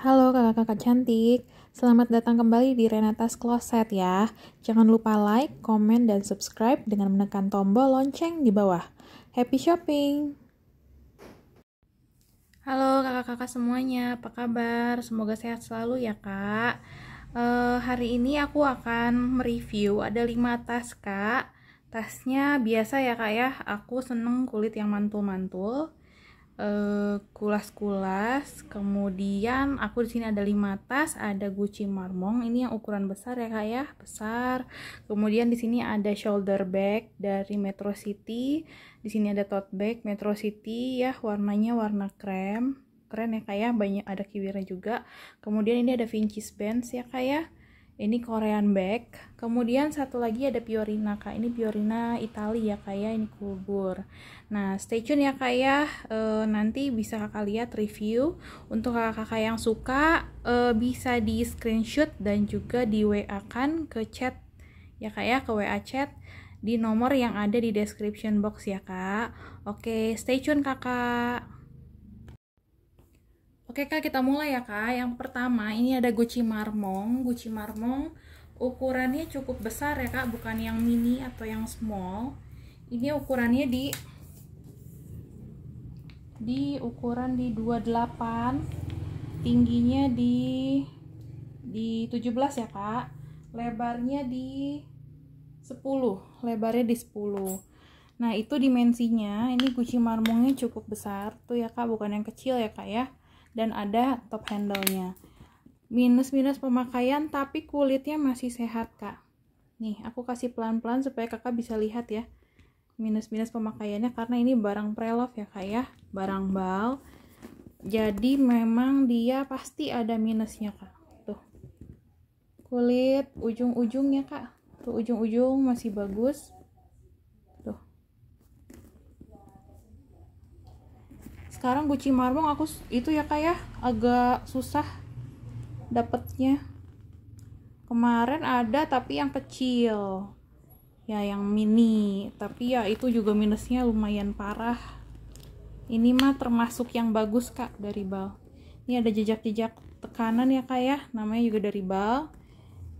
Halo kakak-kakak cantik, selamat datang kembali di Renata's Closet ya. Jangan lupa like, komen, dan subscribe dengan menekan tombol lonceng di bawah. Happy shopping! Halo kakak-kakak semuanya, apa kabar? Semoga sehat selalu ya kak. Uh, hari ini aku akan mereview ada 5 tas kak. Tasnya biasa ya kak ya, aku seneng kulit yang mantul-mantul Eh, kulas-kulas. Kemudian aku di sini ada lima tas, ada Gucci marmong. Ini yang ukuran besar ya Kak ya, besar. Kemudian di sini ada shoulder bag dari Metro City. Di sini ada tote bag Metro City ya, warnanya warna krem. Keren ya Kak ya, banyak ada kiwirnya juga. Kemudian ini ada Vinci's Benz ya Kak ya ini Korean bag, kemudian satu lagi ada Piorina kak ini Piorina Italia ya kak ya ini kubur nah stay tune ya kak ya e, nanti bisa kakak lihat review untuk kakak-kakak yang suka e, bisa di screenshot dan juga di WA kan ke chat ya kak ya ke WA chat di nomor yang ada di description box ya kak oke stay tune kakak Oke kak kita mulai ya kak Yang pertama ini ada guci marmong Guci marmong ukurannya cukup besar ya kak Bukan yang mini atau yang small Ini ukurannya di Di ukuran di 28 Tingginya di Di 17 ya kak Lebarnya di 10 Lebarnya di 10 Nah, itu dimensinya. Ini guci marmongnya cukup besar tuh ya, Kak, bukan yang kecil ya, Kak ya dan ada top handle-nya. Minus-minus pemakaian tapi kulitnya masih sehat, Kak. Nih, aku kasih pelan-pelan supaya Kakak bisa lihat ya. Minus-minus pemakaiannya karena ini barang pre ya, Kak ya. Barang bal. Jadi memang dia pasti ada minusnya, Kak. Tuh. Kulit ujung-ujungnya, Kak. Tuh ujung-ujung masih bagus sekarang Bu marmong aku itu ya kayak ya agak susah dapetnya kemarin ada tapi yang kecil ya yang mini tapi ya itu juga minusnya lumayan parah ini mah termasuk yang bagus kak dari bal ini ada jejak-jejak tekanan ya kak ya namanya juga dari bal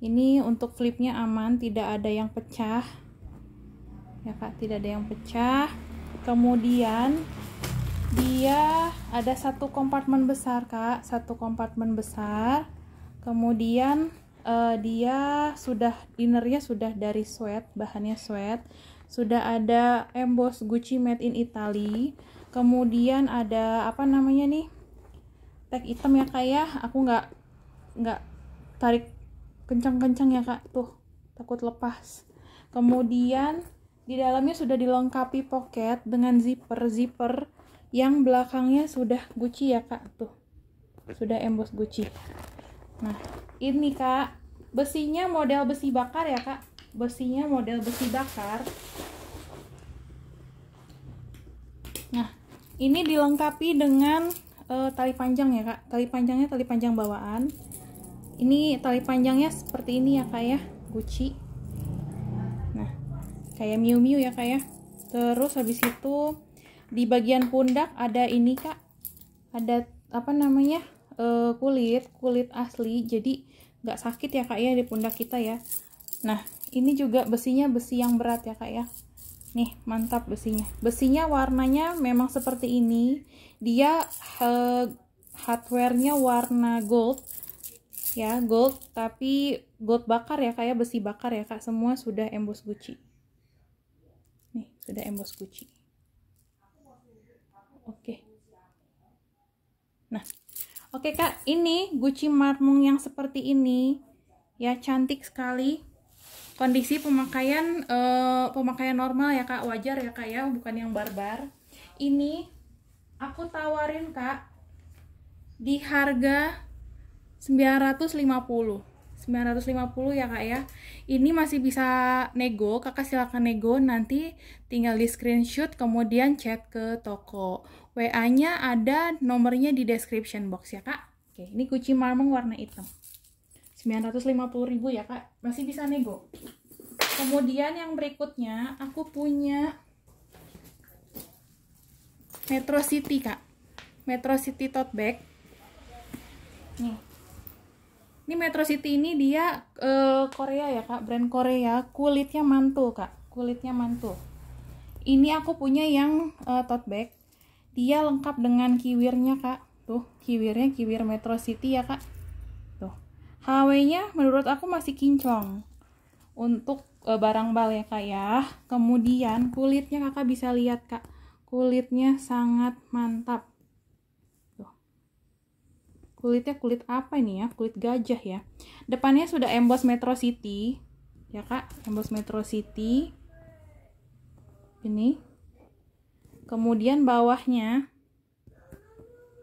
ini untuk flipnya aman tidak ada yang pecah ya kak tidak ada yang pecah kemudian dia ada satu kompartemen besar kak satu kompartemen besar kemudian uh, dia sudah innernya sudah dari sweat bahannya sweat sudah ada emboss Gucci made in Italy kemudian ada apa namanya nih tag item ya kak ya aku nggak nggak tarik kencang-kencang ya kak tuh takut lepas kemudian di dalamnya sudah dilengkapi pocket dengan zipper zipper yang belakangnya sudah guci ya kak tuh sudah emboss guci. nah ini kak besinya model besi bakar ya kak besinya model besi bakar nah ini dilengkapi dengan uh, tali panjang ya kak tali panjangnya tali panjang bawaan ini tali panjangnya seperti ini ya kak ya Gucci nah kayak Miu Miu ya kak ya terus habis itu di bagian pundak ada ini kak ada apa namanya uh, kulit kulit asli jadi nggak sakit ya kak ya di pundak kita ya nah ini juga besinya besi yang berat ya kak ya nih mantap besinya besinya warnanya memang seperti ini dia eh, hardwarenya warna gold ya gold tapi gold bakar ya kak ya besi bakar ya kak semua sudah emboss guci nih sudah emboss guci oke nah oke kak ini Gucci marmung yang seperti ini ya cantik sekali kondisi pemakaian uh, pemakaian normal ya kak wajar ya kak ya bukan yang barbar ini aku tawarin kak di harga 950 950 ya kak ya ini masih bisa nego kakak silahkan nego nanti tinggal di screenshot kemudian chat ke toko WA-nya ada nomornya di description box ya kak. Oke, ini kucing marmeng warna hitam. ribu ya kak, masih bisa nego. Kemudian yang berikutnya, aku punya Metro City kak. Metro City tote bag. Nih. Ini Metro City ini dia uh, Korea ya kak, brand Korea. Kulitnya mantul kak, kulitnya mantul. Ini aku punya yang uh, tote bag iya lengkap dengan kiwirnya, Kak. Tuh, kiwirnya kiwir Metro City ya, Kak. Tuh. HW-nya menurut aku masih kinclong. Untuk e, barang bal ya, Kak ya. Kemudian kulitnya Kakak bisa lihat, Kak. Kulitnya sangat mantap. Tuh. Kulitnya kulit apa ini ya? Kulit gajah ya. Depannya sudah emboss Metro City. Ya, Kak. Emboss Metro City. Ini kemudian bawahnya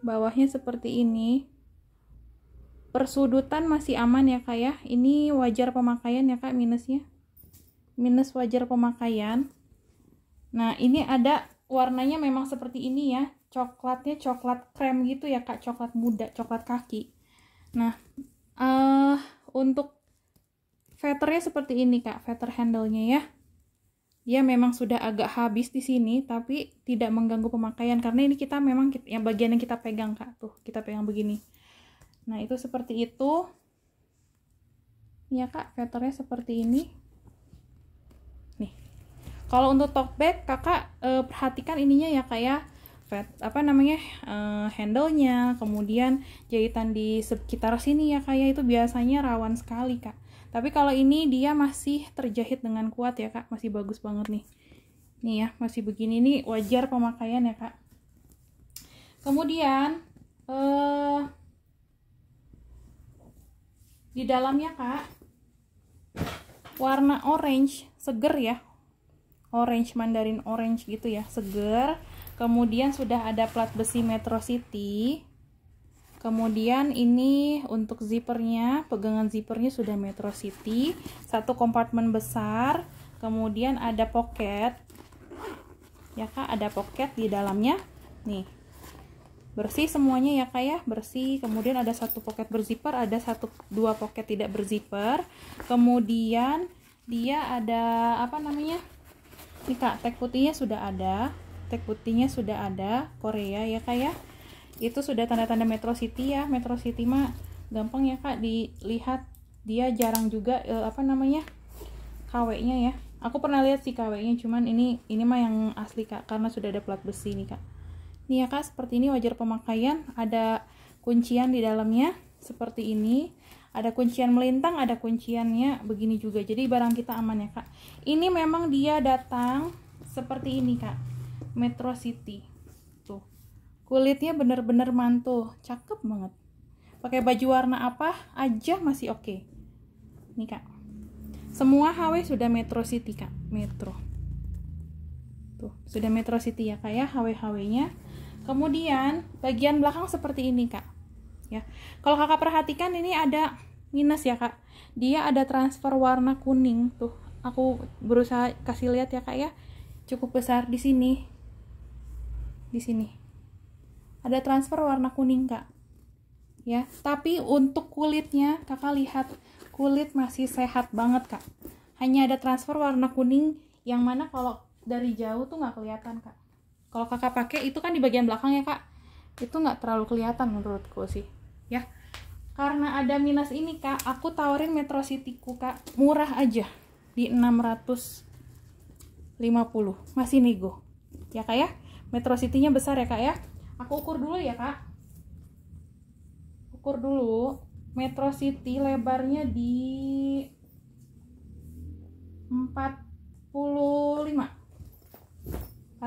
bawahnya seperti ini persudutan masih aman ya kak ya ini wajar pemakaian ya kak minusnya minus wajar pemakaian nah ini ada warnanya memang seperti ini ya coklatnya coklat krem gitu ya kak coklat muda coklat kaki nah uh, untuk veternya seperti ini kak veter handle nya ya Ya memang sudah agak habis di sini tapi tidak mengganggu pemakaian karena ini kita memang yang bagian yang kita pegang kak tuh kita pegang begini nah itu seperti itu ya kak kreatornya seperti ini nih kalau untuk top bag kakak eh, perhatikan ininya ya kak ya Fet, apa namanya eh, handle nya kemudian jahitan di sekitar sini ya kak ya itu biasanya rawan sekali kak tapi kalau ini dia masih terjahit dengan kuat ya kak, masih bagus banget nih. Nih ya, masih begini nih wajar pemakaian ya kak. Kemudian uh, di dalamnya kak warna orange seger ya, orange mandarin orange gitu ya, seger. Kemudian sudah ada plat besi Metro City kemudian ini untuk zippernya pegangan zippernya sudah Metro City satu kompartemen besar kemudian ada pocket ya kak ada pocket di dalamnya nih bersih semuanya ya kak ya bersih kemudian ada satu pocket berzipper ada satu dua pocket tidak berzipper kemudian dia ada apa namanya nih kak tag putihnya sudah ada tag putihnya sudah ada Korea ya kak ya itu sudah tanda-tanda Metro City ya Metro City mah gampang ya kak dilihat dia jarang juga eh, apa namanya KW-nya ya aku pernah lihat sih KW-nya cuman ini ini mah yang asli kak karena sudah ada plat besi nih kak ini ya kak seperti ini wajar pemakaian ada kuncian di dalamnya seperti ini ada kuncian melintang ada kunciannya begini juga jadi barang kita aman ya kak ini memang dia datang seperti ini kak Metro City kulitnya bener-bener mantul cakep banget pakai baju warna apa aja masih oke okay. nih kak semua HW sudah Metro City kak Metro tuh sudah Metro City ya kak ya HW-HW nya kemudian bagian belakang seperti ini kak ya kalau kakak perhatikan ini ada minus ya kak dia ada transfer warna kuning tuh aku berusaha kasih lihat ya kak ya cukup besar di sini di sini ada transfer warna kuning kak ya tapi untuk kulitnya kakak lihat kulit masih sehat banget kak hanya ada transfer warna kuning yang mana kalau dari jauh tuh nggak kelihatan kak kalau kakak pakai itu kan di bagian belakang ya kak itu nggak terlalu kelihatan menurutku sih ya karena ada minus ini kak aku tawarin Metro City ku kak murah aja di 650 masih nego ya kak ya Metro City nya besar ya kak ya aku ukur dulu ya kak ukur dulu Metro City lebarnya di 45 45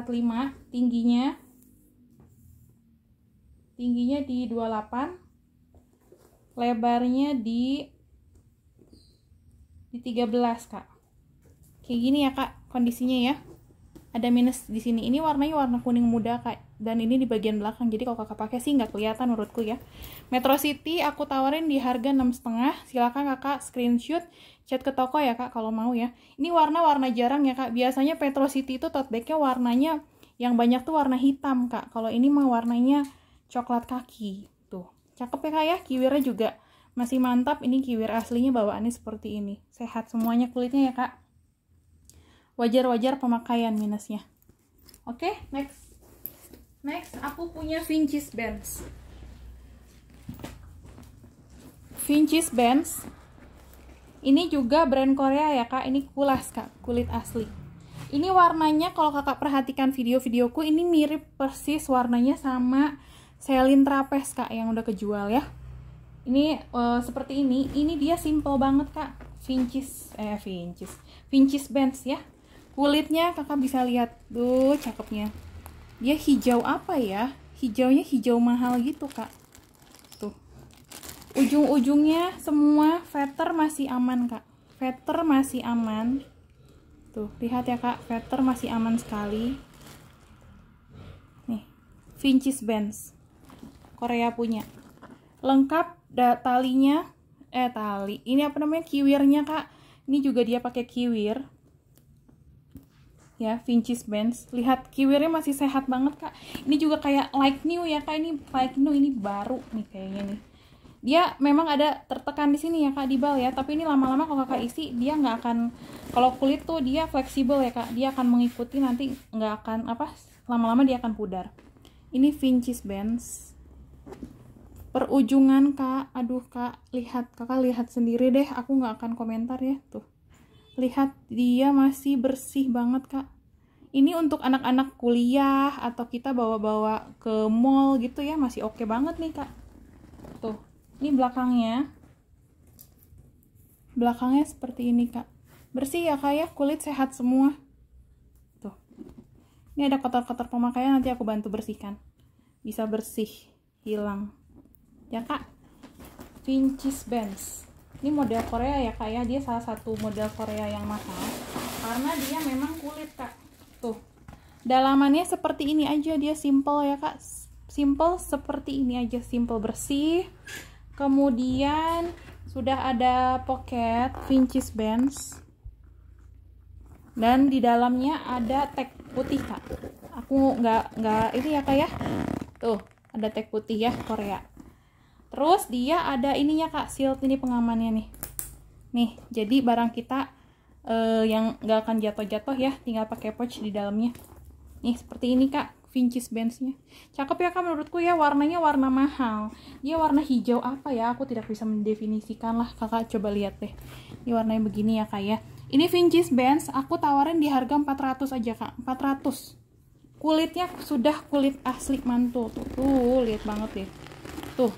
tingginya tingginya di 28 lebarnya di di 13 kak kayak gini ya kak kondisinya ya ada minus di sini ini warnanya warna kuning muda kak dan ini di bagian belakang jadi kalau kakak pakai sih nggak kelihatan menurutku ya Metro City aku tawarin di harga enam setengah silakan kakak screenshot chat ke toko ya kak kalau mau ya ini warna warna jarang ya kak biasanya Metro City itu tote bagnya warnanya yang banyak tuh warna hitam kak kalau ini mah warnanya coklat kaki tuh cakep ya kak ya kiwirnya juga masih mantap ini kiwir aslinya bawaannya seperti ini sehat semuanya kulitnya ya kak wajar-wajar pemakaian minusnya oke okay, next next aku punya Vinci's Bands Vinci's Bands ini juga brand Korea ya kak ini kulas kak kulit asli ini warnanya kalau kakak perhatikan video-videoku ini mirip persis warnanya sama Selin Trapez kak yang udah kejual ya ini uh, seperti ini ini dia simple banget kak Vincis eh Vincis Vincis Bands ya kulitnya kakak bisa lihat tuh cakepnya dia hijau apa ya hijaunya hijau mahal gitu kak tuh ujung-ujungnya semua veter masih aman kak veter masih aman tuh lihat ya kak veter masih aman sekali nih Vincis Benz Korea punya lengkap da, talinya eh tali ini apa namanya kiwirnya kak ini juga dia pakai kiwir ya Vinci's Benz lihat kiwirnya masih sehat banget kak ini juga kayak like new ya kak ini like new ini baru nih kayaknya nih dia memang ada tertekan di sini ya kak di bal ya tapi ini lama-lama kalau kakak isi dia nggak akan kalau kulit tuh dia fleksibel ya kak dia akan mengikuti nanti nggak akan apa lama-lama dia akan pudar ini Vinci's Benz perujungan kak aduh kak lihat kakak lihat sendiri deh aku nggak akan komentar ya tuh Lihat dia masih bersih banget kak. Ini untuk anak-anak kuliah atau kita bawa-bawa ke mall gitu ya masih oke okay banget nih kak. Tuh, ini belakangnya. Belakangnya seperti ini kak. Bersih ya kak ya, kulit sehat semua. Tuh, ini ada kotor-kotor pemakaian nanti aku bantu bersihkan. Bisa bersih, hilang. Ya kak, Finch's Benz ini model Korea ya kak ya dia salah satu model Korea yang mahal karena dia memang kulit kak tuh dalamannya seperti ini aja dia simple ya kak simple seperti ini aja simple bersih kemudian sudah ada pocket Vincis Bands dan di dalamnya ada tag putih kak aku nggak nggak ini ya kak ya tuh ada tag putih ya Korea terus dia ada ininya kak shield ini pengamannya nih nih jadi barang kita uh, yang nggak akan jatuh-jatuh ya tinggal pakai pouch di dalamnya nih seperti ini kak Vincis Benz-nya. Cakep ya kak menurutku ya warnanya warna mahal. Dia warna hijau apa ya? Aku tidak bisa mendefinisikan lah kakak coba lihat deh. Ini warnanya begini ya kak ya. Ini Vincis Benz aku tawarin di harga 400 aja kak. 400. Kulitnya sudah kulit asli mantul tuh. Tuh lihat banget deh. Tuh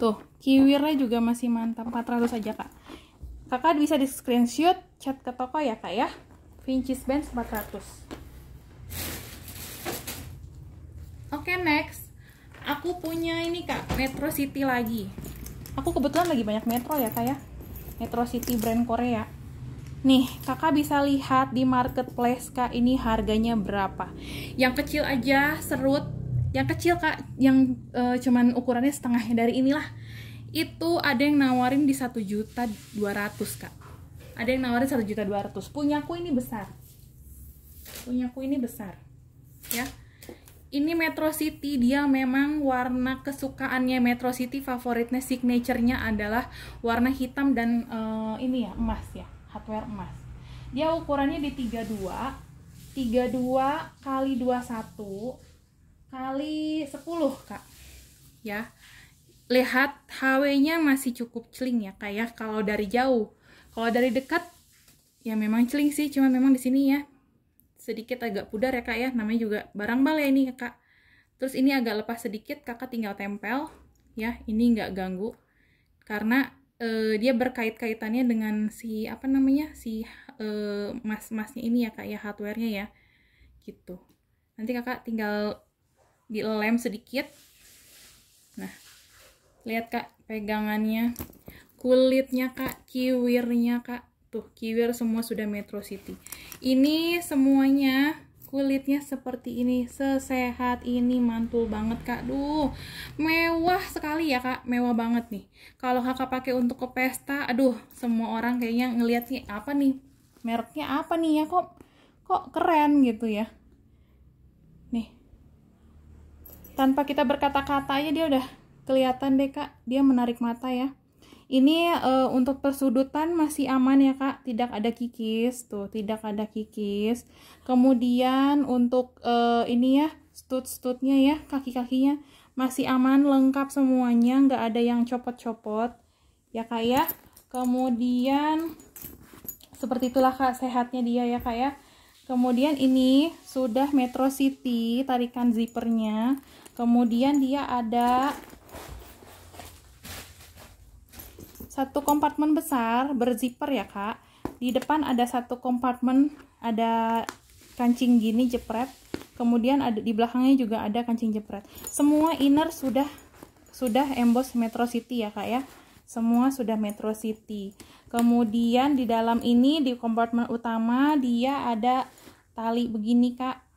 Tuh, kiwirnya juga masih mantap 400 aja, Kak. Kakak bisa di screenshot chat ke toko ya, Kak ya. Vincis band 400. Oke, okay, next. Aku punya ini, Kak, Metro City lagi. Aku kebetulan lagi banyak Metro ya, Kak ya. Metro City brand Korea. Nih, kakak bisa lihat di marketplace kak ini harganya berapa. Yang kecil aja serut yang kecil kak yang uh, cuman ukurannya setengah dari inilah itu ada yang nawarin di satu juta dua ratus kak ada yang nawarin satu juta dua ratus Punya aku ini besar Punya aku ini besar ya ini Metro City dia memang warna kesukaannya Metro City favoritnya signaturenya adalah warna hitam dan uh, ini ya emas ya hardware emas dia ukurannya di 32 32 kali 21 kali 10 kak ya lihat HW-nya masih cukup celing ya kak ya kalau dari jauh kalau dari dekat ya memang celing sih cuma memang di sini ya sedikit agak pudar ya kak ya namanya juga barang bal ya ini kak terus ini agak lepas sedikit kakak tinggal tempel ya ini nggak ganggu karena eh, dia berkait-kaitannya dengan si apa namanya si eh, mas-masnya ini ya kak ya hardwarenya ya gitu nanti kakak tinggal dilem sedikit nah lihat kak pegangannya kulitnya kak kiwirnya kak tuh kiwir semua sudah Metro City ini semuanya kulitnya seperti ini sesehat ini mantul banget kak duh mewah sekali ya kak mewah banget nih kalau kakak pakai untuk ke pesta aduh semua orang kayaknya ngeliat nih apa nih mereknya apa nih ya kok kok keren gitu ya tanpa kita berkata-kata aja dia udah kelihatan deh kak dia menarik mata ya ini uh, untuk persudutan masih aman ya kak tidak ada kikis tuh tidak ada kikis kemudian untuk uh, ini ya stud-studnya ya kaki-kakinya masih aman lengkap semuanya nggak ada yang copot-copot ya kak ya kemudian seperti itulah kak sehatnya dia ya kak ya kemudian ini sudah Metro City tarikan zipernya kemudian dia ada satu kompartemen besar berzipper ya kak di depan ada satu kompartemen ada kancing gini jepret kemudian ada di belakangnya juga ada kancing jepret semua inner sudah sudah emboss Metro City ya kak ya semua sudah Metro City kemudian di dalam ini di kompartemen utama dia ada tali begini kak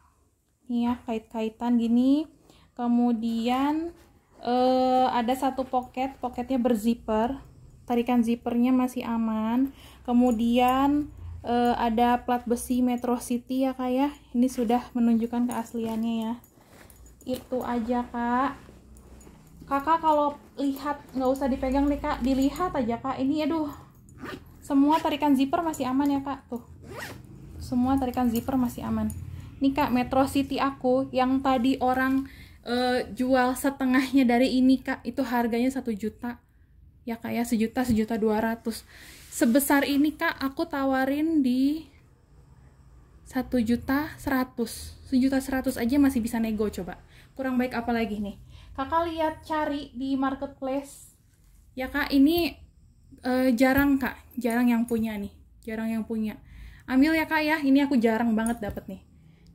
nih ya kait-kaitan gini kemudian eh, ada satu pocket pocketnya berzipper tarikan zippernya masih aman kemudian eh, ada plat besi Metro City ya kak ya ini sudah menunjukkan keasliannya ya itu aja kak kakak kalau lihat nggak usah dipegang deh kak dilihat aja kak ini aduh semua tarikan zipper masih aman ya kak tuh semua tarikan zipper masih aman nih kak Metro City aku yang tadi orang uh, jual setengahnya dari ini kak itu harganya satu juta ya kak ya sejuta sejuta dua ratus sebesar ini kak aku tawarin di satu juta seratus sejuta seratus aja masih bisa nego coba kurang baik apa lagi nih kakak lihat cari di marketplace ya kak ini uh, jarang kak jarang yang punya nih jarang yang punya ambil ya kak ya ini aku jarang banget dapet nih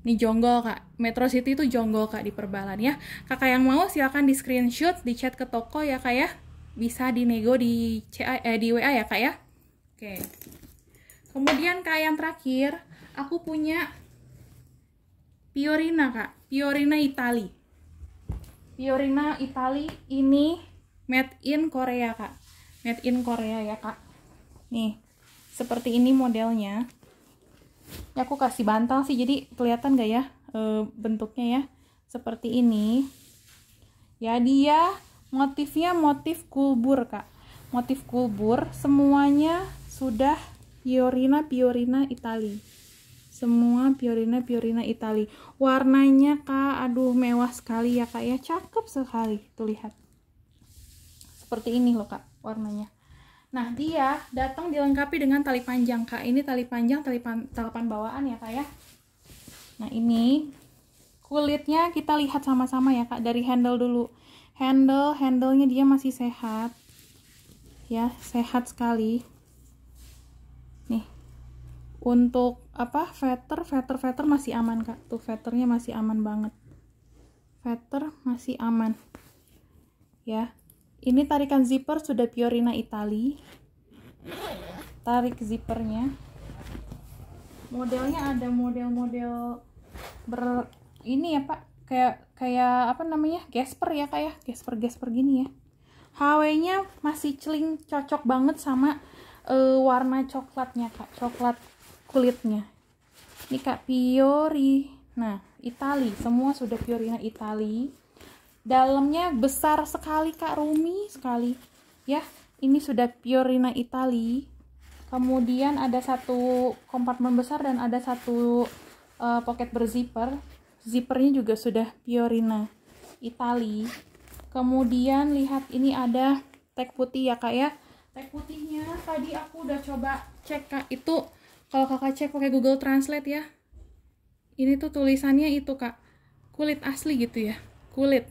ini jonggol kak, Metro City itu jonggol kak di Perbalan ya. Kakak yang mau silahkan di screenshot, di chat ke toko ya kak ya. Bisa dinego di, CA, eh, di WA ya kak ya. Oke. Kemudian kak yang terakhir, aku punya Fiorina kak, Fiorina Itali. Fiorina Itali ini made in Korea kak, made in Korea ya kak. Nih, seperti ini modelnya ini aku kasih bantal sih jadi kelihatan gak ya e, bentuknya ya seperti ini ya dia motifnya motif kubur kak motif kubur semuanya sudah Piorina Piorina Itali semua Piorina Piorina Itali warnanya kak aduh mewah sekali ya kak ya cakep sekali tuh lihat seperti ini loh kak warnanya Nah, dia datang dilengkapi dengan tali panjang, Kak. Ini tali panjang, tali pan telapan bawaan ya, Kak ya. Nah, ini kulitnya kita lihat sama-sama ya, Kak, dari handle dulu. Handle, handle-nya dia masih sehat. Ya, sehat sekali. Nih. Untuk apa? Fetter, fetter, fetter masih aman, Kak. Tuh, fetternya masih aman banget. Fetter masih aman. Ya. Ini tarikan zipper sudah Fiorina Itali. Tarik zippernya. Modelnya ada model-model ber ini ya Pak, kayak kayak apa namanya? Gesper ya kayak ya? gesper-gesper gini ya. HW-nya masih celing cocok banget sama uh, warna coklatnya Kak, coklat kulitnya. Ini Kak Fiori. Nah, Itali, semua sudah Fiorina Itali dalamnya besar sekali kak Rumi sekali ya ini sudah Piorina Itali kemudian ada satu kompartemen besar dan ada satu uh, pocket berzipper zippernya juga sudah Piorina Itali kemudian lihat ini ada tag putih ya kak ya tag putihnya tadi aku udah coba cek kak itu kalau kakak cek pakai Google Translate ya ini tuh tulisannya itu kak kulit asli gitu ya kulit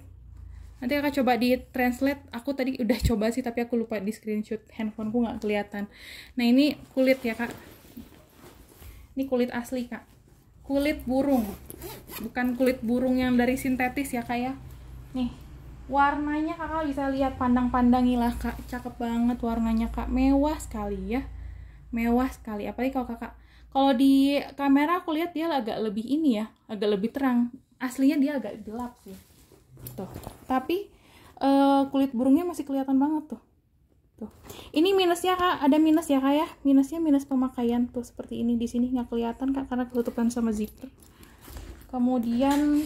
Nanti kakak coba di translate. Aku tadi udah coba sih tapi aku lupa di screenshot handphoneku nggak kelihatan. Nah ini kulit ya kak. Ini kulit asli kak. Kulit burung. Bukan kulit burung yang dari sintetis ya kak ya. Nih warnanya kakak bisa lihat pandang-pandangilah kak. Cakep banget warnanya kak. Mewah sekali ya. Mewah sekali. Apalagi kalau kakak kalau di kamera aku lihat dia agak lebih ini ya, agak lebih terang. Aslinya dia agak gelap sih tuh tapi uh, kulit burungnya masih kelihatan banget tuh tuh ini minusnya kak ada minus ya kak ya minusnya minus pemakaian tuh seperti ini di sini nggak kelihatan kak karena ketutupan sama zipper kemudian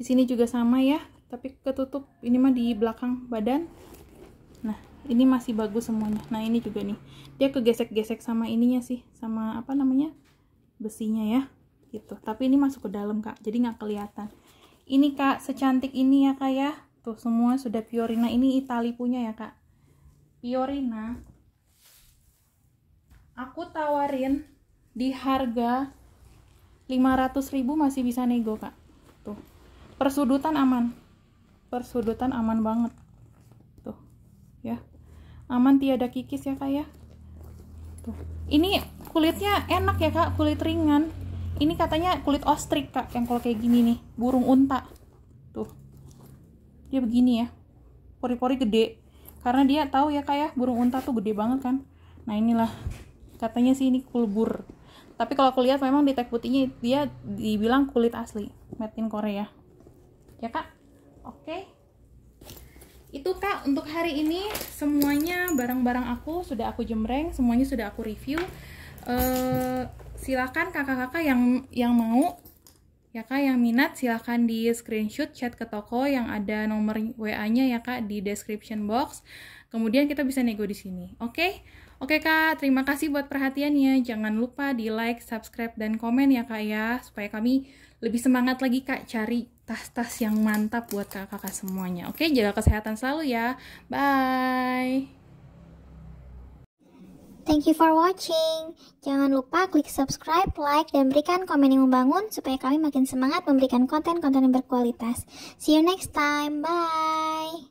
di sini juga sama ya tapi ketutup ini mah di belakang badan nah ini masih bagus semuanya nah ini juga nih dia kegesek-gesek sama ininya sih sama apa namanya besinya ya gitu tapi ini masuk ke dalam kak jadi nggak kelihatan ini kak secantik ini ya kak ya tuh semua sudah Fiorina nah, ini Itali punya ya kak Fiorina aku tawarin di harga 500 ribu masih bisa nego kak tuh persudutan aman persudutan aman banget tuh ya aman tiada kikis ya kak ya tuh ini kulitnya enak ya kak kulit ringan ini katanya kulit ostrik kak yang kalau kayak gini nih burung unta tuh dia begini ya pori-pori gede karena dia tahu ya kak ya burung unta tuh gede banget kan nah inilah katanya sih ini kulbur tapi kalau aku lihat memang di tag putihnya dia dibilang kulit asli made in Korea ya kak oke itu kak untuk hari ini semuanya barang-barang aku sudah aku jemreng, semuanya sudah aku review uh, silakan kakak-kakak yang yang mau ya kak yang minat silahkan di screenshot chat ke toko yang ada nomor WA-nya ya kak di description box kemudian kita bisa nego di sini oke okay? oke okay, kak terima kasih buat perhatiannya jangan lupa di like subscribe dan komen ya kak ya supaya kami lebih semangat lagi kak cari tas-tas yang mantap buat kakak-kakak semuanya oke okay? jaga kesehatan selalu ya bye Thank you for watching. Jangan lupa klik subscribe, like, dan berikan komen yang membangun supaya kami makin semangat memberikan konten-konten yang berkualitas. See you next time. Bye.